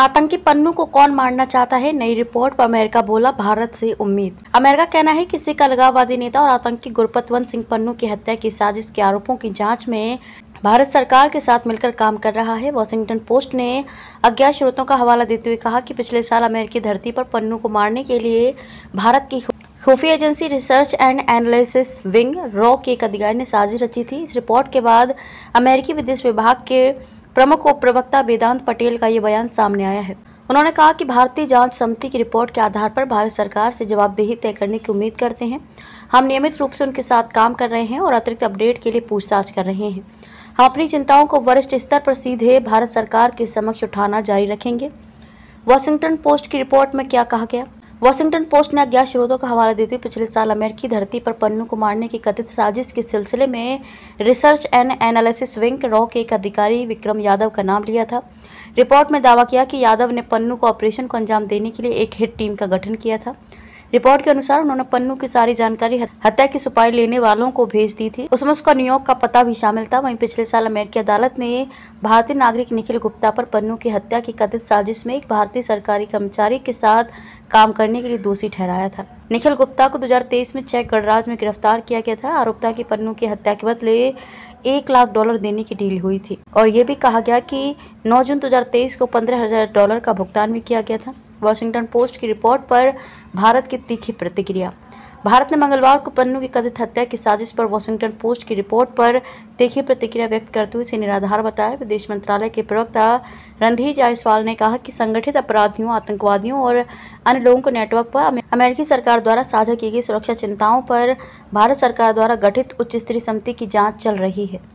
आतंकी पन्नू को कौन मारना चाहता है नई रिपोर्ट पर अमेरिका बोला भारत से उम्मीद अमेरिका कहना है कि सिख अलगाववादी नेता और आतंकी गुरपतवंत सिंह पन्नू की हत्या की साजिश के आरोपों की जांच में भारत सरकार के साथ मिलकर काम कर रहा है वॉशिंगटन पोस्ट ने अज्ञात स्रोतों का हवाला देते हुए कहा कि पिछले साल अमेरिकी धरती पर पन्नू को मारने के लिए भारत की खुफिया agency research and analysis wing रॉ के एक अधिकारी ने साजिश रची थी इस रिपोर्ट के बाद अमेरिकी विदेश विभाग के प्रमुख उप प्रवक्ता वेदांत पटेल का ये बयान सामने आया है उन्होंने कहा कि भारतीय जांच समिति की रिपोर्ट के आधार पर भारत सरकार से जवाबदेही तय करने की उम्मीद करते हैं हम नियमित रूप से उनके साथ काम कर रहे हैं और अतिरिक्त अपडेट के लिए पूछताछ कर रहे हैं हम अपनी चिंताओं को वरिष्ठ स्तर पर सीधे भारत सरकार के समक्ष उठाना जारी रखेंगे वॉशिंगटन पोस्ट की रिपोर्ट में क्या कहा गया वॉशिंगटन पोस्ट ने अज्ञात स्रोतों का हवाला देते हुए पिछले साल अमेरिकी धरती पर पन्नू को मारने की कथित साजिश के सिलसिले में रिसर्च एंड एनालिसिस विंग रॉ के एक अधिकारी विक्रम यादव का नाम लिया था रिपोर्ट में दावा किया कि यादव ने पन्नू को ऑपरेशन को अंजाम देने के लिए एक हिट टीम का गठन किया था रिपोर्ट के अनुसार उन्होंने पन्नू की सारी जानकारी हत्या की सुपारी लेने वालों को भेज दी थी उसमें उसका न्यूयॉर्क का पता भी शामिल था वहीं पिछले साल अमेरिकी अदालत ने भारतीय नागरिक निखिल गुप्ता पर पन्नू की हत्या की कथित साजिश में एक भारतीय सरकारी कर्मचारी के साथ काम करने के लिए दोषी ठहराया था निखिल गुप्ता को दो में चेक गणराज में गिरफ्तार किया गया था आरोपता की पन्नू की हत्या के बदले एक लाख डॉलर देने की डील हुई थी और ये भी कहा गया कि 9 जून 2023 को पंद्रह हजार डॉलर का भुगतान भी किया गया था वॉशिंगटन पोस्ट की रिपोर्ट पर भारत की तीखी प्रतिक्रिया भारत ने मंगलवार को पन्नू की कथित हत्या की साजिश पर वॉशिंगटन पोस्ट की रिपोर्ट पर तीखी प्रतिक्रिया व्यक्त करते हुए इसे निराधार बताया विदेश मंत्रालय के प्रवक्ता रणधीर जायसवाल ने कहा कि संगठित अपराधियों आतंकवादियों और अन्य लोगों को नेटवर्क पर अमेरिकी सरकार द्वारा साझा की गई सुरक्षा चिंताओं पर भारत सरकार द्वारा गठित उच्च स्तरीय समिति की जाँच चल रही है